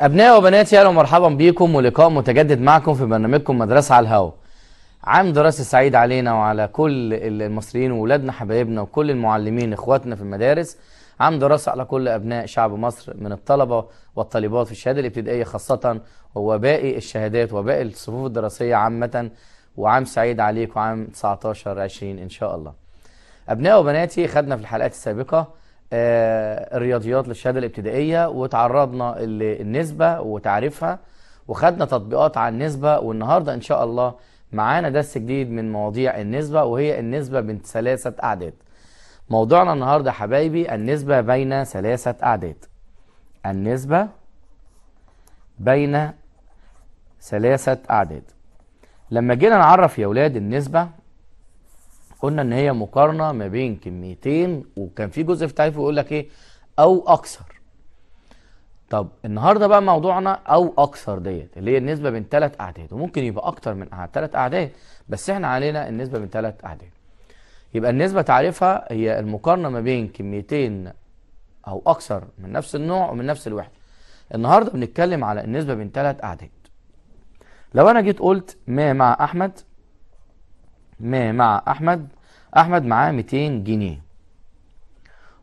أبناء وبناتي أهلا ومرحبا بكم ولقاء متجدد معكم في برنامجكم مدرسة على الهوا. عام دراسي سعيد علينا وعلى كل المصريين وولادنا حبايبنا وكل المعلمين إخواتنا في المدارس. عام دراسة على كل أبناء شعب مصر من الطلبة والطالبات في الشهادة الابتدائية خاصة وباقي الشهادات وباقي الصفوف الدراسية عامة وعام سعيد عليك وعام 19 20 إن شاء الله. أبناء وبناتي خدنا في الحلقات السابقة آه، الرياضيات للشهاده الابتدائيه وتعرضنا للنسبه وتعريفها وخدنا تطبيقات على النسبه والنهارده ان شاء الله معانا درس جديد من مواضيع النسبه وهي النسبه بين ثلاثه اعداد. موضوعنا النهارده يا حبايبي النسبه بين ثلاثه اعداد. النسبه بين ثلاثه اعداد. لما جينا نعرف يا اولاد النسبه قلنا ان هي مقارنه ما بين كميتين وكان في جزء في التعريف بيقول لك ايه او اكثر طب النهارده بقى موضوعنا او اكثر ديت اللي هي النسبه بين ثلاث اعداد وممكن يبقى اكثر من ثلاث اعداد بس احنا علينا النسبه بين ثلاث اعداد يبقى النسبه تعريفها هي المقارنه ما بين كميتين او اكثر من نفس النوع ومن نفس الوحده النهارده بنتكلم على النسبه بين ثلاث اعداد لو انا جيت قلت ما مع احمد ما مع احمد احمد معاه 200 جنيه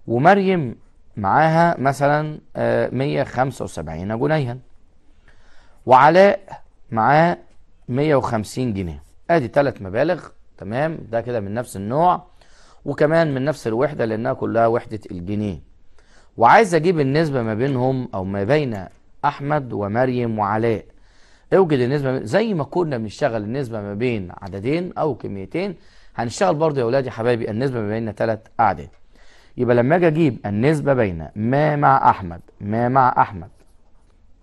ومريم معاها مثلا 175 آه، جنيها وعلاء معاه 150 جنيه ادي ثلاث مبالغ تمام ده كده من نفس النوع وكمان من نفس الوحده لانها كلها وحده الجنيه وعايز اجيب النسبه ما بينهم او ما بين احمد ومريم وعلاء اوجد النسبة زي ما كنا بنشتغل النسبة ما بين عددين أو كميتين هنشتغل برضو يا ولادي حبايبي النسبة ما بين ثلاث أعداد يبقى لما أجي أجيب النسبة بين ما مع أحمد ما مع أحمد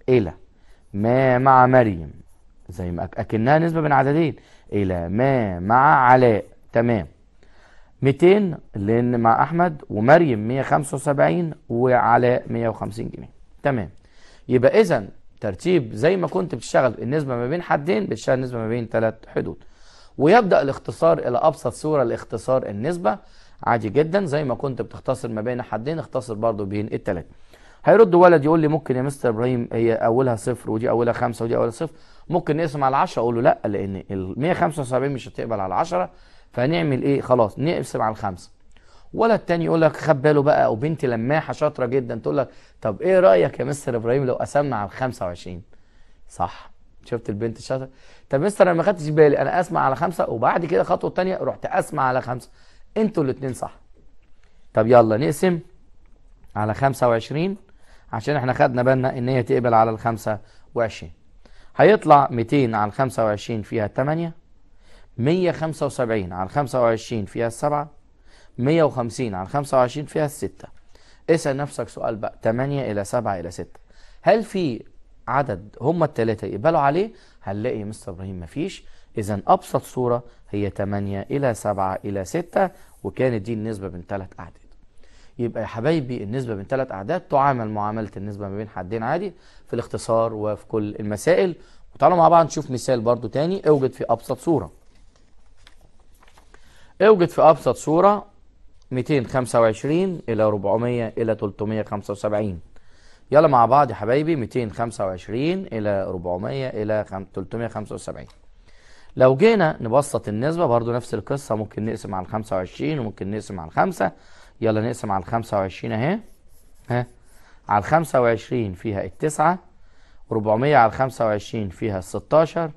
إلى ما مع مريم زي ما أكنها نسبة بين عددين إلى ما مع علاء تمام 200 لأن مع أحمد ومريم 175 وعلاء 150 جنيه تمام يبقى إذا ترتيب زي ما كنت بتشتغل النسبة ما بين حدين بتشتغل النسبة ما بين ثلاث حدود ويبدأ الاختصار إلى أبسط صورة لاختصار النسبة عادي جدا زي ما كنت بتختصر ما بين حدين اختصر برضو بين الثلاثة هيرد ولد يقول لي ممكن يا مستر ابراهيم هي اولها صفر ودي اولها خمسه ودي اولها صفر ممكن نقسم على 10 اقول له لا لان ال 175 مش هتقبل على 10 فهنعمل ايه خلاص نقسم على الخمسه ولا التاني يقول لك خد باله بقى او بنتي لماحه شاطره جدا تقول لك طب ايه رايك يا مستر ابراهيم لو قسمنا على 25 صح شفت البنت الشاطره طب مستر انا ما خدتش بالي انا اسمع على خمسه وبعد كده الخطوه الثانيه رحت اسمع على خمسه انتوا الاثنين صح طب يلا نقسم على 25 عشان احنا خدنا بالنا ان هي تقبل على ال 25 هيطلع 200 على 25 فيها 8 175 على 25 فيها 7 150 عن 25 فيها الستة اسأل نفسك سؤال بقى 8 إلى 7 إلى 6 هل في عدد هم الثلاثة يقبلوا عليه هنلاقي مستر إبراهيم مفيش إذا أبسط صورة هي 8 إلى 7 إلى 6 وكانت دي النسبة بين ثلاث أعداد يبقى يا حبايبي النسبة بين ثلاث أعداد تعامل معاملة النسبة ما بين حدين عادي في الاختصار وفي كل المسائل وتعالوا مع بعض نشوف مثال برضو تاني اوجد في أبسط صورة اوجد في أبسط صورة 225 إلى 400 إلى 375 يلا مع بعض يا حبايبي 225 إلى 400 إلى 375 لو جينا نبسط النسبة برضو نفس القصة ممكن نقسم على 25 وممكن نقسم على 5 يلا نقسم على 25 أهي ها على 25 فيها التسعة 400 على 25 فيها 16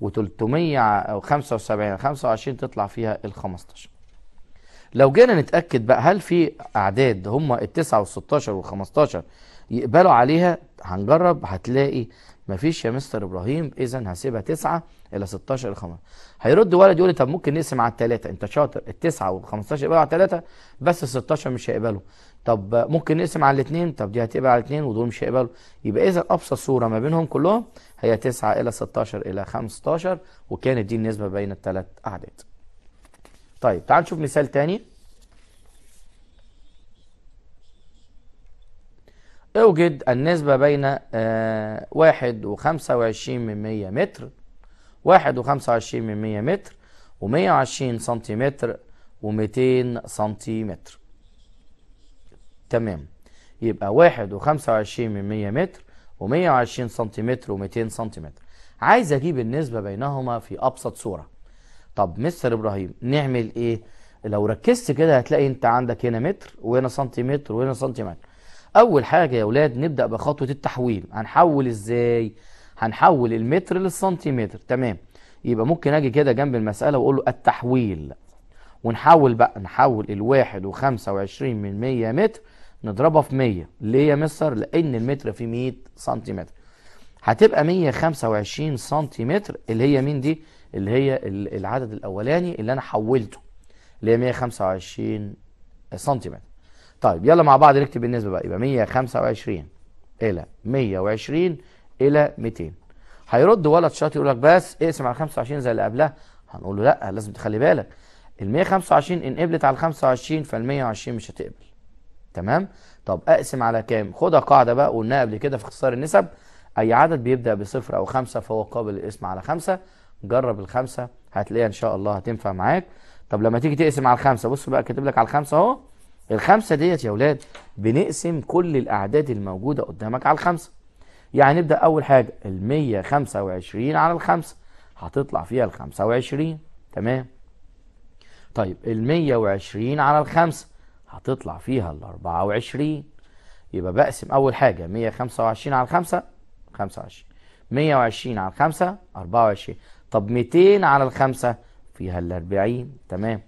و 375 على 25 تطلع فيها ال 15 لو جينا نتاكد بقى هل في اعداد هم ال 9 وال 16 وال 15 يقبلوا عليها هنجرب هتلاقي مفيش يا مستر ابراهيم اذا هسيبها 9 الى 16 الى 5 هيرد ولد يقول لي طب ممكن نقسم على الثلاثه انت شاطر التسعه وال15 يقبلوا على الثلاثه بس ال 16 مش هيقبلوا طب ممكن نقسم على الاثنين طب دي هتقبل على الاثنين ودول مش هيقبلوا يبقى اذا ابسط صوره ما بينهم كلهم هي 9 الى 16 الى 15 وكانت دي النسبه بين الثلاث اعداد طيب تعال نشوف مثال تاني اوجد النسبة بين آه، واحد وخمسة وعشرين من مية متر واحد وخمسة وعشرين من مية متر ومية وعشرين سنتيمتر وميتين سنتيمتر تمام يبقى واحد وخمسة وعشرين من مية متر ومية وعشرين سنتيمتر وميتين سنتيمتر عايز اجيب النسبة بينهما في ابسط صورة طب مستر ابراهيم نعمل ايه لو ركزت كده هتلاقي انت عندك هنا متر وهنا سنتيمتر وهنا سنتيمتر اول حاجه يا اولاد نبدا بخطوه التحويل هنحول ازاي هنحول المتر للسنتيمتر تمام يبقى ممكن اجي كده جنب المساله واقول له التحويل ونحول بقى نحول الواحد وخمسة وعشرين من مية متر نضربها في مية ليه يا مستر لان المتر فيه مية سنتيمتر هتبقى مية خمسة وعشرين سنتيمتر اللي هي مين دي اللي هي العدد الاولاني اللي انا حولته اللي هي 125 سنتيمتر طيب يلا مع بعض نكتب النسبه بقى يبقى 125 الى 120 الى 200 هيرد ولد شاطر يقول لك بس اقسم على 25 زي اللي قبلها هنقول له لا لازم تخلي بالك ال 125 ان قبلت على 25 فال 120 مش هتقبل تمام طب اقسم على كام خدها قاعده بقى قلناها قبل كده في اختصار النسب اي عدد بيبدا بصفر او خمسه فهو قابل للقسم على خمسه جرب الخمسه هتلاقيها ان شاء الله هتنفع معاك طب لما تيجي تقسم على الخمسه بص بقى كاتب لك على الخمسه اهو الخمسه ديت يا ولاد بنقسم كل الاعداد الموجوده قدامك على الخمسه يعني نبدا اول حاجه ال 125 على الخمسه هتطلع فيها ال 25 تمام طيب ال 120 على الخمسه هتطلع فيها ال 24 يبقى بقسم اول حاجه 125 على الخمسه 25 120 على 5 24 طب 200 على الخمسة فيها ال 40 تمام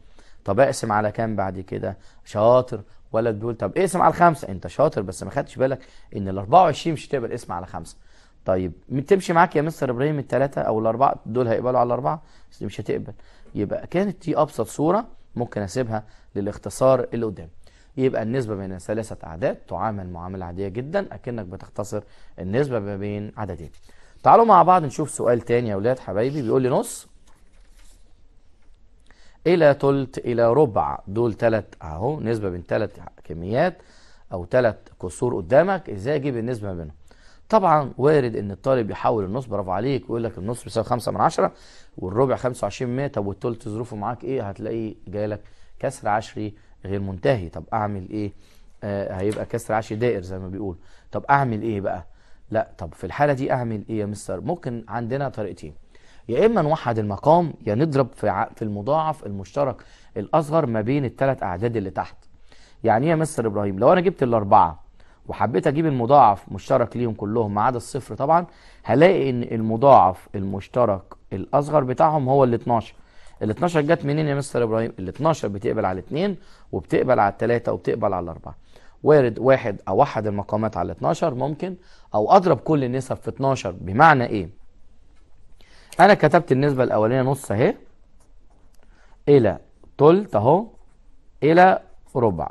طب اقسم على كام بعد كده شاطر ولد بيقول طب اقسم على الخمسة انت شاطر بس ما خدتش بالك ان ال 24 مش هتقبل اسم على خمسة طيب تمشي معاك يا مستر ابراهيم الثلاثة او الاربعة دول هيقبلوا على الاربعة بس مش هتقبل يبقى كانت دي ابسط صورة ممكن اسيبها للاختصار اللي قدام يبقى النسبة بين ثلاثة أعداد تعامل معاملة عادية جدا أكنك بتختصر النسبة ما بين عددين تعالوا مع بعض نشوف سؤال تاني يا ولاد حبايبي بيقول لي نص الى تلت الى ربع دول تلت اهو نسبه بين تلت كميات او تلت كسور قدامك ازاي اجيب النسبه بينهم طبعا وارد ان الطالب يحول النص برافو عليك ويقول لك النص بيساوي خمسة من عشرة والربع 25 مية طب والتلت ظروفه معاك ايه هتلاقي جاي لك كسر عشري غير منتهي طب اعمل ايه آه هيبقى كسر عشري دائر زي ما بيقول طب اعمل ايه بقى لا طب في الحاله دي اعمل ايه يا مستر ممكن عندنا طريقتين يا اما نوحد المقام يا نضرب في في المضاعف المشترك الاصغر ما بين الثلاث اعداد اللي تحت يعني ايه يا مستر ابراهيم لو انا جبت الاربعه وحبيت اجيب المضاعف مشترك ليهم كلهم ما عدا الصفر طبعا هلاقي ان المضاعف المشترك الاصغر بتاعهم هو ال 12 ال 12 جت منين يا مستر ابراهيم ال 12 بتقبل على 2 وبتقبل على 3 وبتقبل على 4 وارد واحد او المقامات على 12 ممكن او اضرب كل النسب في 12 بمعنى ايه انا كتبت النسبه الاولانيه نص اهي الى تلت اهو الى ربع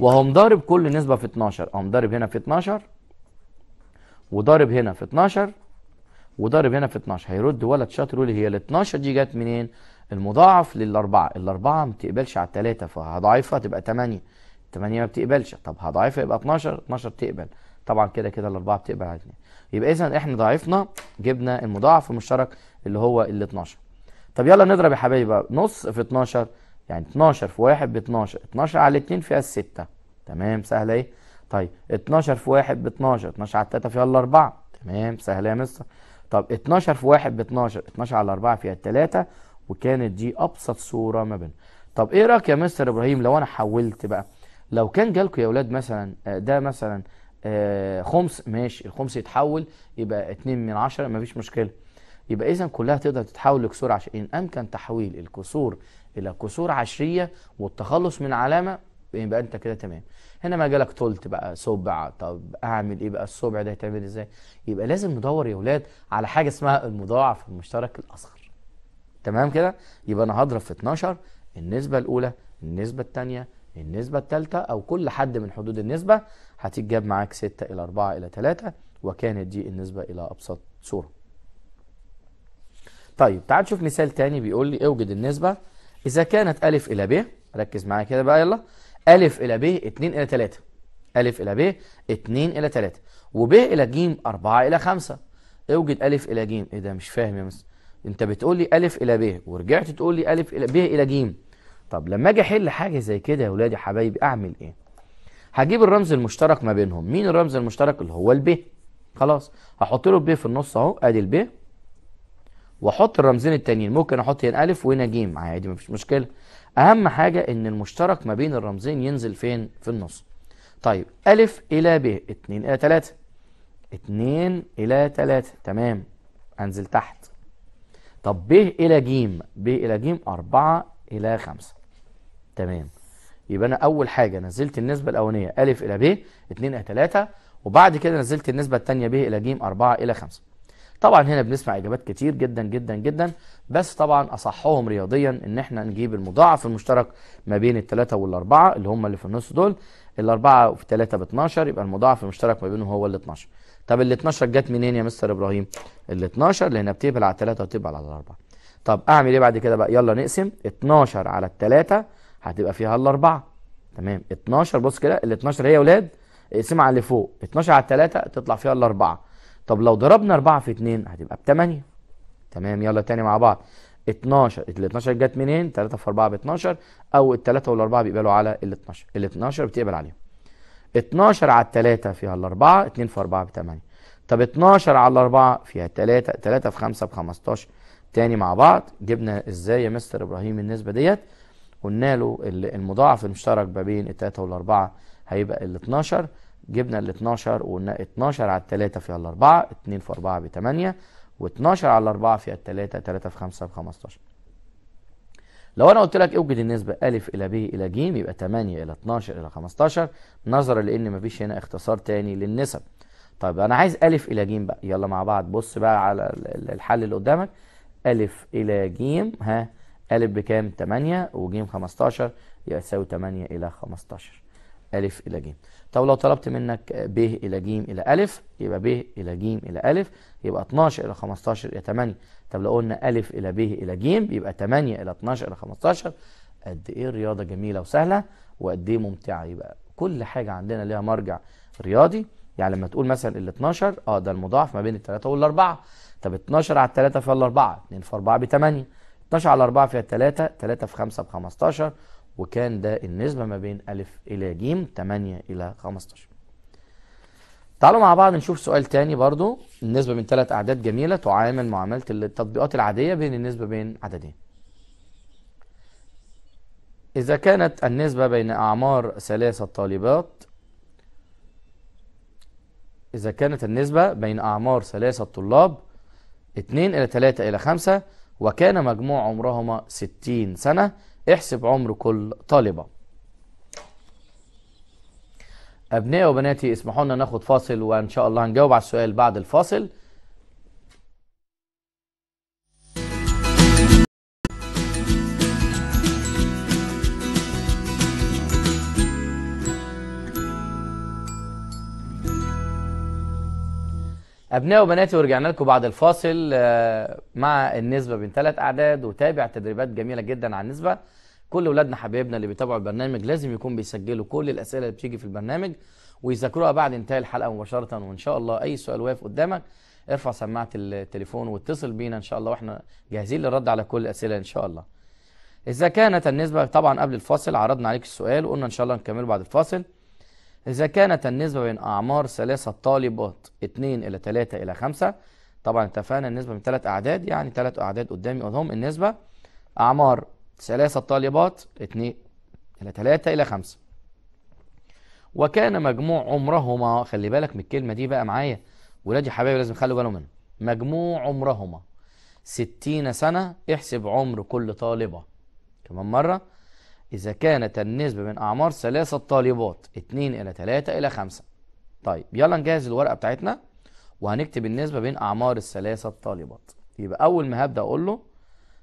وهم ضارب كل نسبه في 12 هم ضارب هنا في 12 وضارب هنا في 12 وضارب هنا في 12 هيرد ولد شاطر يقول لي هي ال 12 دي جت منين؟ المضاعف للاربعه، الاربعه ما بتقبلش على الثلاثه فهضاعفها تبقى 8 8 ما بتقبلش طب هضاعفها يبقى 12 12 تقبل طبعا كده كده الاربعه بتقبل على 2 يبقى اذا احنا ضعفنا جبنا المضاعف المشترك اللي هو ال 12 طب يلا نضرب يا حبايبي بقى نص في 12 يعني 12 في 1 ب 12 12 على 2 فيها 6 تمام سهله ايه طيب 12 في 1 ب 12 12 على 3 فيها ال 4 تمام سهله يا مستر طب 12 في 1 ب 12 12 على 4 فيها 3 وكانت دي ابسط صوره ما بينهم طب ايه رايك يا مستر ابراهيم لو انا حولت بقى لو كان جالكم يا اولاد مثلا آه، ده مثلا آه، خمس ماشي الخمس يتحول يبقى 2 من 10 مفيش مشكله يبقى اذا كلها تقدر تتحول لكسور عشريه ان امكن تحويل الكسور الى كسور عشريه والتخلص من علامه يبقى انت كده تمام هنا ما جالك تولت بقى سبع طب اعمل ايه بقى السبع ده يتعمل ازاي يبقى لازم ندور يا اولاد على حاجه اسمها المضاعف المشترك الاصغر تمام كده يبقى انا هضرب في 12 النسبه الاولى النسبه الثانيه النسبة التالتة أو كل حد من حدود النسبة هتتجاب معاك 6 إلى 4 إلى 3 وكانت دي النسبة إلى أبسط صورة طيب تعال نشوف مثال تاني بيقول لي اوجد النسبة إذا كانت أ إلى ب ركز معايا كده بقى يلا أ إلى ب 2 إلى 3 أ إلى ب 2 إلى 3 وب إلى ج 4 إلى 5 اوجد أ إلى ج إيه ده مش فاهم يا مس أنت بتقول لي أ إلى ب ورجعت تقول لي أ إلى ب إلى ج طب لما اجي احل حاجه زي كده يا ولادي حبايبي اعمل ايه هجيب الرمز المشترك ما بينهم مين الرمز المشترك اللي هو البي خلاص هحط له البي في النص اهو ادي البي واحط الرمزين التانيين ممكن احط هنا الف وهنا جيم عادي مفيش مشكله اهم حاجه ان المشترك ما بين الرمزين ينزل فين في النص طيب الف الى ب 2 الى 3 2 الى 3 تمام انزل تحت طب ب الى ج ب الى ج 4 الى 5 تمام يبقى انا اول حاجه نزلت النسبه الاولانيه ا الى ب 2 الى 3 وبعد كده نزلت النسبه الثانيه ب الى ج 4 الى 5 طبعا هنا بنسمع اجابات كتير جدا جدا جدا بس طبعا اصحهم رياضيا ان احنا نجيب المضاعف المشترك ما بين الثلاثه والاربعه اللي هم اللي في النص دول الاربعه في 3 ب 12 يبقى المضاعف المشترك ما بينهم هو ال 12 طب ال 12 جت منين يا مستر ابراهيم؟ ال 12 لانها بتقبل على الثلاثة وتقبل على الاربعة طب اعمل ايه بعد كده بقى؟ يلا نقسم 12 على الثلاثة هتبقى فيها الاربعه تمام 12 بص كده ال 12 هي ولاد اقسمها على اللي فوق 12 على 3 تطلع فيها الاربعه طب لو ضربنا 4 في 2 هتبقى ب 8 تمام يلا تاني مع بعض 12 ال 12 جت منين 3 في 4 ب 12 او ال 3 وال 4 بيقبلوا على ال 12 ال 12 بتقبل عليهم 12 على 3 فيها الاربعه 2 في 4 ب 8 طب 12 على 4 فيها 3 3 في 5 ب 15 تاني مع بعض جبنا ازاي يا مستر ابراهيم النسبه ديت قلنا له المضاعف المشترك ما بين التلاتة والأربعة هيبقى ال 12 جبنا ال 12 وقلنا 12 على التلاتة فيها الأربعة 2 في 4 ب 8 و12 على الأربعة فيها التلاتة 3 في 5 ب 15 لو انا قلت لك اوجد النسبه أ الى ب الى ج يبقى 8 الى 12 الى 15 نظرا لان مفيش هنا اختصار تاني للنسب طيب انا عايز أ الى ج بقى يلا مع بعض بص بقى على الحل اللي قدامك أ الى ج ها أ بكام 8 وج 15 يبقى تساوي 8 إلى 15 أ إلى ج طب لو طلبت منك ب إلى ج إلى أ يبقى ب إلى ج إلى أ يبقى 12 إلى 15 يا 8 طب لو قلنا أ إلى ب إلى ج يبقى 8 إلى 12 إلى 15 قد إيه الرياضة جميلة وسهلة وقد إيه ممتعة يبقى كل حاجة عندنا ليها مرجع رياضي يعني لما تقول مثلا ال 12 اه ده المضاعف ما بين ال 3 وال 4 طب 12 على 3 فيها 4 2 في 4 ب 8 12 على 4 فيها 3 3 في 5 ب 15 وكان ده النسبة ما بين ألف إلى ج 8 إلى 15 تعالوا مع بعض نشوف سؤال تاني برضو النسبة بين ثلاث أعداد جميلة تعامل معاملة التطبيقات العادية بين النسبة بين عددين إذا كانت النسبة بين أعمار ثلاثة طالبات إذا كانت النسبة بين أعمار ثلاثة طلاب 2 إلى 3 إلى 5 وكان مجموع عمرهما ستين سنة احسب عمر كل طالبة أبنائي وبناتي اسمحوا لنا ناخد فاصل وإن شاء الله هنجاوب على السؤال بعد الفاصل أبناء وبناتي ورجعنا لكم بعد الفاصل آه، مع النسبة بين ثلاث أعداد وتابع تدريبات جميلة جدا عن النسبة كل ولادنا حبايبنا اللي بيتابعوا البرنامج لازم يكون بيسجلوا كل الأسئلة اللي بتيجي في البرنامج ويذاكروها بعد انتهاء الحلقة مباشرة وإن شاء الله أي سؤال واقف قدامك ارفع سماعة التليفون واتصل بينا إن شاء الله وإحنا جاهزين للرد على كل الأسئلة إن شاء الله إذا كانت النسبة طبعا قبل الفاصل عرضنا عليك السؤال وقلنا إن شاء الله نكمله بعد الفاصل إذا كانت النسبة بين أعمار ثلاثة طالبات 2 إلى 3 إلى 5 طبعا اتفقنا النسبة من ثلاث أعداد يعني ثلاث أعداد قدامي قولهم النسبة أعمار ثلاثة طالبات 2 إلى 3 إلى 5 وكان مجموع عمرهما خلي بالك من الكلمة دي بقى معايا ولادي حبايبي لازم يخلوا بالهم منها مجموع عمرهما 60 سنة احسب عمر كل طالبة كمان مرة إذا كانت النسبة من أعمار ثلاثة طالبات 2 إلى 3 إلى 5 طيب يلا نجهز الورقة بتاعتنا وهنكتب النسبة بين أعمار الثلاثة الطالبات يبقى أول ما هبدأ أقول له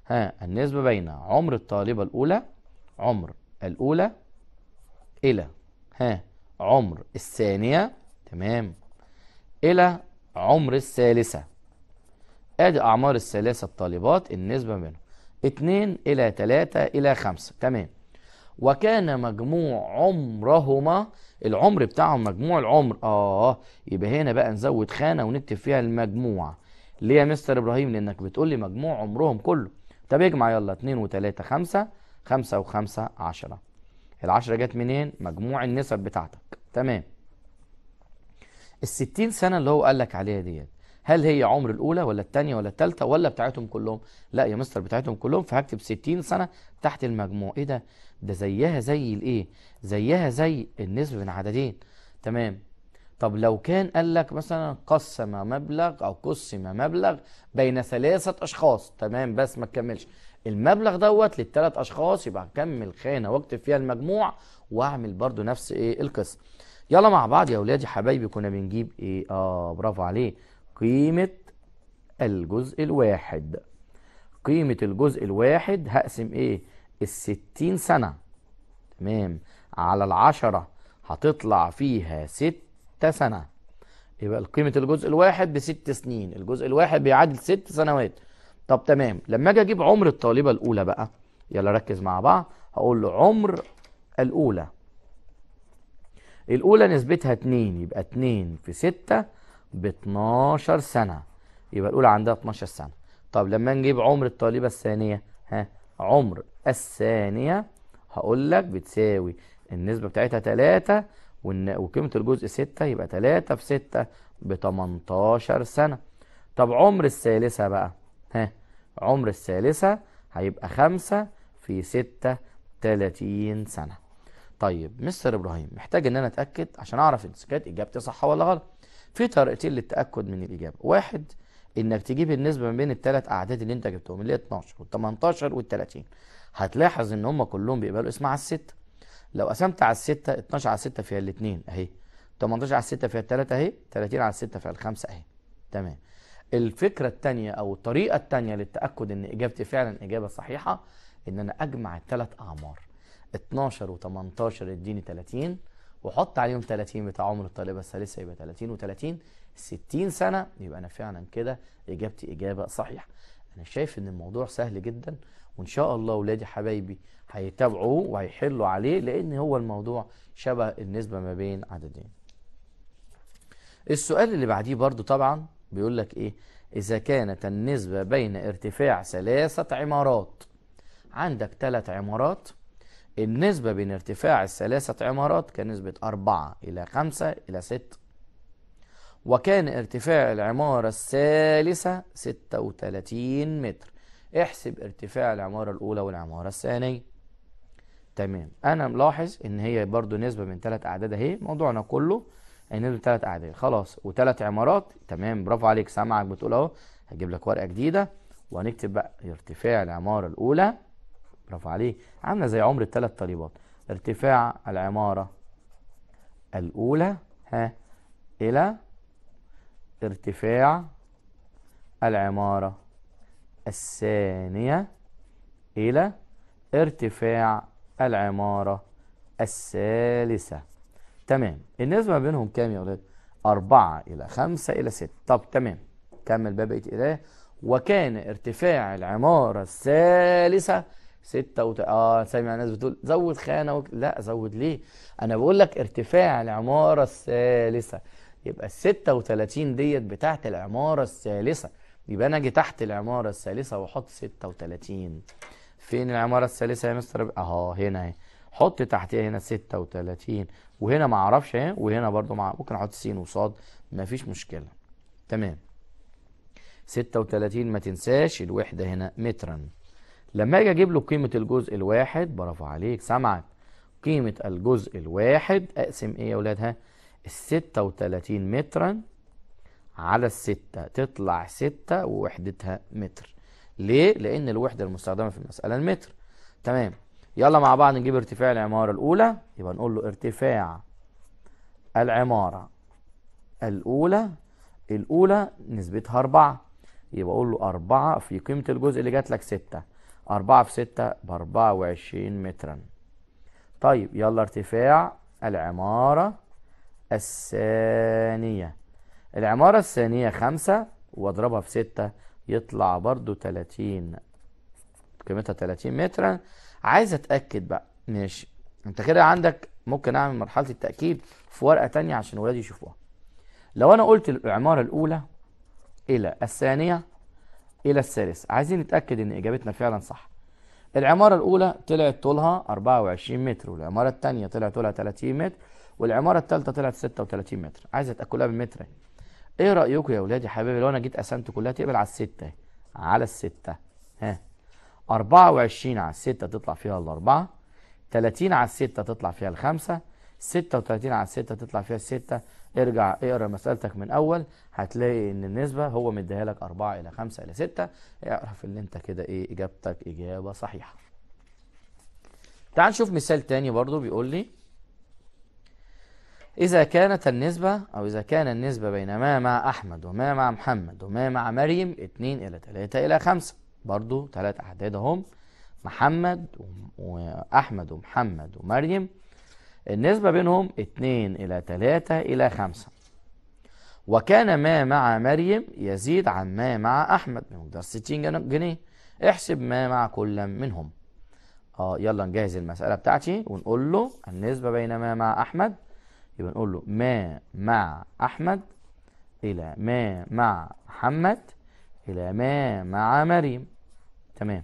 ها النسبة بين عمر الطالبة الأولى عمر الأولى إلى ها عمر الثانية تمام إلى عمر الثالثة ادي اعمار الثلاثه الطالبات النسبه منهم 2 الى 3 الى 5 تمام وكان مجموع عمرهما العمر بتاعهم مجموع العمر اه يبقى هنا بقى نزود خانه ونكتب فيها المجموع ليه يا مستر ابراهيم لانك بتقول لي مجموع عمرهم كله طب اجمع يلا 2 و3 5 5 و5 10 ال10 جت منين مجموع النسب بتاعتك تمام ال60 سنة اللي هو قال لك عليها ديت هل هي عمر الاولى ولا الثانيه ولا الثالثه ولا بتاعتهم كلهم لا يا مستر بتاعتهم كلهم فهكتب 60 سنه تحت المجموع ايه ده ده زيها زي الايه زيها زي النسبه بين عددين تمام طب لو كان قال لك مثلا قسم مبلغ او قسم مبلغ بين ثلاثه اشخاص تمام بس ما تكملش المبلغ دوت للثلاث اشخاص يبقى هكمل خانه واكتب فيها المجموع واعمل برضو نفس ايه القسم يلا مع بعض يا اولادي حبايبي كنا بنجيب ايه اه برافو عليه قيمة الجزء الواحد قيمة الجزء الواحد هقسم ايه الستين سنة تمام على العشرة هتطلع فيها ستة سنة يبقى قيمة الجزء الواحد بست سنين الجزء الواحد بيعادل ست سنوات طب تمام لما اجي اجيب عمر الطالبة الاولى بقى يلا ركز مع بعض هقول له عمر الاولى الاولى نسبتها اتنين يبقى اتنين في ستة ب 12 سنة يبقى الأولى عندها 12 سنة طب لما نجيب عمر الطالبة الثانية ها عمر الثانية هقول لك بتساوي النسبة بتاعتها 3 وقيمة الجزء 6 يبقى 3 في 6 ب 18 سنة طب عمر الثالثة بقى ها عمر الثالثة هيبقى 5 في 6 30 سنة طيب مستر إبراهيم محتاج إن أنا أتأكد عشان أعرف إذا كانت إجابتي صح ولا غلط في طريقتين للتاكد من الاجابه واحد انك تجيب النسبه ما بين الثلاث اعداد اللي انت جبتهم اللي هي 12 وال18 وال30 هتلاحظ ان هم كلهم بيقبلوا اسم على السته لو قسمت على السته 12 على السته فيها الاثنين اهي 18 على السته فيها الثلاثه اهي 30 على السته فيها الخمسه اهي تمام الفكره الثانيه او الطريقه الثانيه للتاكد ان اجابتي فعلا اجابه صحيحه ان انا اجمع الثلاث اعمار 12 و18 اديني 30 وحط عليهم 30 بتاع عمر الطالبه الثالثه يبقى 30 و30 60 سنه يبقى انا فعلا كده اجابتي اجابه صحيحه انا شايف ان الموضوع سهل جدا وان شاء الله ولادي حبايبي هيتابعوه وهيحلوا عليه لان هو الموضوع شبه النسبه ما بين عددين السؤال اللي بعديه برضو طبعا بيقول لك ايه اذا كانت النسبه بين ارتفاع ثلاثه عمارات عندك ثلاث عمارات النسبة بين ارتفاع الثلاثة عمارات كان نسبة أربعة إلى خمسة إلى ستة وكان ارتفاع العمارة الثالثة ستة وتلاتين متر احسب ارتفاع العمارة الأولى والعمارة الثانية تمام أنا ملاحظ إن هي برضو نسبة من ثلاث أعداد أهي موضوعنا كله هي نسبة من أعداد خلاص وتلات عمارات تمام برافو عليك سامعك بتقول أهو هجيب لك ورقة جديدة وهنكتب بقى ارتفاع العمارة الأولى برافو عليك عامله زي عمر الثلاث طالبات ارتفاع العماره الاولى ها الى ارتفاع العماره الثانيه الى ارتفاع العماره الثالثه تمام النسبه بينهم كام يا اولاد أربعة إلى خمسة إلى ستة طب تمام كمل بقى بقية قراية وكان ارتفاع العمارة الثالثة ستة وت... اه سامع ناس بتقول زود خانه و... لا زود ليه؟ انا بقول لك ارتفاع العماره الثالثه يبقى ال 36 ديت بتاعت العماره الثالثه يبقى انا اجي تحت العماره الثالثه واحط 36 فين العماره الثالثه يا مستر اهو هنا اهي حط تحتها هنا 36 وهنا ما اعرفش اهي وهنا برضو مع ممكن احط س وص مفيش مشكله تمام 36 ما تنساش الوحده هنا مترا لما اجي اجيب له قيمه الجزء الواحد برافو عليك سمعت قيمه الجزء الواحد اقسم ايه يا اولادها ال 36 مترا على الستة تطلع ستة ووحدتها متر ليه؟ لأن الوحدة المستخدمة في المسألة المتر تمام يلا مع بعض نجيب ارتفاع العمارة الأولى يبقى نقول له ارتفاع العمارة الأولى الأولى نسبتها أربعة يبقى أقول له أربعة في قيمة الجزء اللي جات لك ستة 4 في 6 ب 24 مترا. طيب يلا ارتفاع العمارة الثانية. العمارة الثانية 5 واضربها في 6 يطلع برضو 30 قيمتها 30 مترا. عايز اتأكد بقى ماشي انت كده عندك ممكن اعمل مرحلة التأكيد في ورقة ثانيه عشان ولادي يشوفوها. لو انا قلت العمارة الأولى إلى الثانية إلى الثالث عايزين نتأكد إن إجابتنا فعلا صح العمارة الأولى طلعت طولها 24 متر والعمارة الثانية طلع طولها 30 متر والعمارة الثالثة طلعت 36 متر عايز أتأكلها بالمتر إيه رأيكم يا اولادي يا حبايبي لو أنا جيت قسمت كلها تقبل على الستة على الستة ها 24 على الستة تطلع فيها الأربعة 30 على الستة تطلع فيها الخمسة 36 على الستة تطلع فيها الستة ارجع اقرا مسألتك من أول هتلاقي إن النسبة هو مديها لك 4 إلى 5 إلى 6 اعرف إن أنت كده إيه إجابتك إجابة صحيحة. تعال نشوف مثال تاني برضو بيقول لي إذا كانت النسبة أو إذا كان النسبة بين ما مع أحمد وما مع محمد وما مع مريم 2 إلى 3 إلى 5 برضو ثلاث أعداد أهم محمد وأحمد ومحمد ومريم النسبة بينهم 2 إلى 3 إلى 5 وكان ما مع مريم يزيد عن ما مع أحمد بمقدار 60 جنيه احسب ما مع كل منهم اه يلا نجهز المسألة بتاعتي ونقول له النسبة بين ما مع أحمد يبقى نقول له ما مع أحمد إلى ما مع محمد إلى ما مع مريم تمام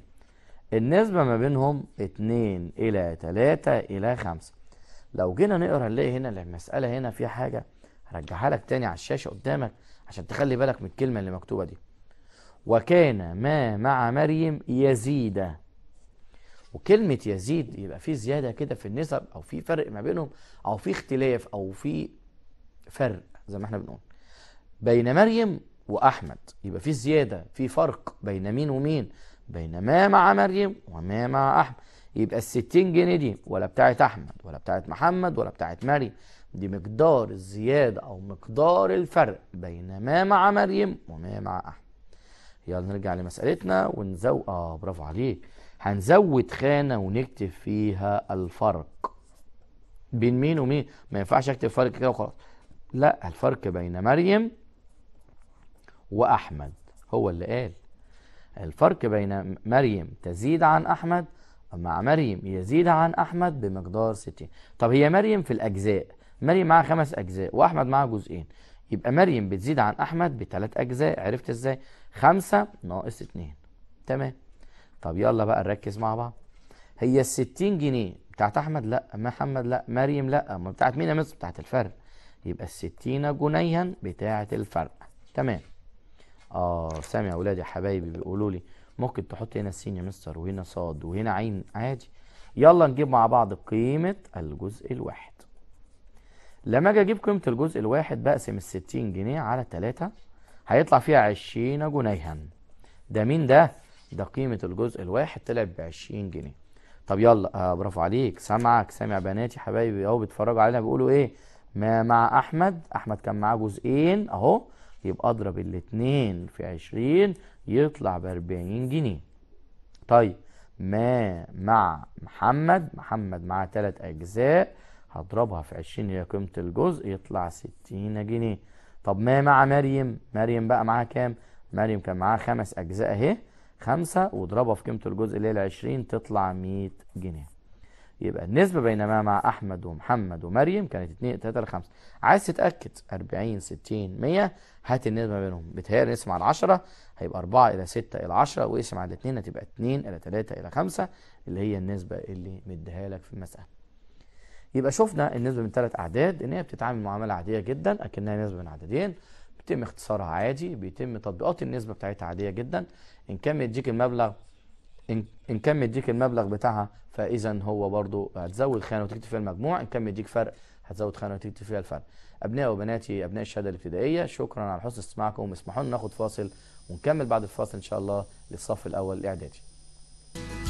النسبة ما بينهم 2 إلى 3 إلى 5 لو جينا نقرا نلاقي هنا المساله هنا فيها حاجه هرجعها لك تاني على الشاشه قدامك عشان تخلي بالك من الكلمه اللي مكتوبه دي وكان ما مع مريم يزيد وكلمة يزيد يبقى في زيادة كده في النسب أو في فرق ما بينهم أو في اختلاف أو في فرق زي ما احنا بنقول بين مريم وأحمد يبقى في زيادة في فرق بين مين ومين بين ما مع مريم وما مع أحمد يبقى ال 60 جنيه دي ولا بتاعت احمد ولا بتاعت محمد ولا بتاعت مريم دي مقدار الزياده او مقدار الفرق بين ما مع مريم وما مع احمد يلا نرجع لمسألتنا ونزود اه برافو عليك هنزود خانة ونكتب فيها الفرق بين مين ومين ما ينفعش اكتب فرق كده وخلاص لا الفرق بين مريم وأحمد هو اللي قال الفرق بين مريم تزيد عن أحمد مع مريم يزيد عن أحمد بمقدار 60 طب هي مريم في الأجزاء مريم معاها خمس أجزاء وأحمد معاها جزئين يبقى مريم بتزيد عن أحمد بثلاث أجزاء عرفت إزاي؟ خمسة ناقص اتنين تمام طب يلا بقى نركز مع بعض هي الستين جنيه بتاعت أحمد لأ محمد لأ مريم لأ ما بتاعت مين يا مصر؟ بتاعت الفرق يبقى الستين جنيها بتاعت الفرق تمام آه سامع يا ولادي حبايبي بيقولوا لي ممكن تحط هنا سين يا مستر وهنا ص وهنا ع عادي يلا نجيب مع بعض قيمة الجزء الواحد لما اجي اجيب قيمة الجزء الواحد بقسم 60 جنيه على تلاتة هيطلع فيها 20 جنيها ده مين ده؟ ده قيمة الجزء الواحد طلع 20 جنيه طب يلا آه برافو عليك سامعك سامع بناتي حبايبي اهو بيتفرجوا علينا بيقولوا ايه؟ ما مع احمد احمد كان معاه جزئين اهو يبقى اضرب الاتنين في 20 يطلع ب 40 جنيه طيب ما مع محمد محمد مع تلات أجزاء هضربها في عشرين هي قيمة الجزء يطلع ستين جنيه طب ما مع مريم مريم بقى معاها كام مريم كان معاها خمس أجزاء أهي خمسة واضربها في قيمة الجزء اللي هي العشرين تطلع مية جنيه يبقى النسبة بينما مع أحمد ومحمد ومريم كانت 2 3 ل 5 عايز تتأكد 40 60 100 هات النسبة بينهم بتهيألي نسبة على 10 هيبقى 4 إلى 6 إلى 10 واقسم على 2 هتبقى 2 إلى 3 إلى 5 اللي هي النسبة اللي مديها لك في المسألة. يبقى شفنا النسبة من ثلاث أعداد إن هي بتتعامل معاملة عادية جدا أكنها نسبة من عددين بيتم اختصارها عادي بيتم تطبيقات النسبة بتاعتها عادية جدا إن كان مديك المبلغ ان كم يديك المبلغ بتاعها فاذا هو برضو هتزود خانه وتكتب فيها المجموع ان كم يديك فرق هتزود خانه وتكتب فيها الفرق ابنائي وبناتي ابناء الشهاده الابتدائيه شكرا على حسن استماعكم اسمحوا لنا ناخد فاصل ونكمل بعد الفاصل ان شاء الله للصف الاول الاعدادي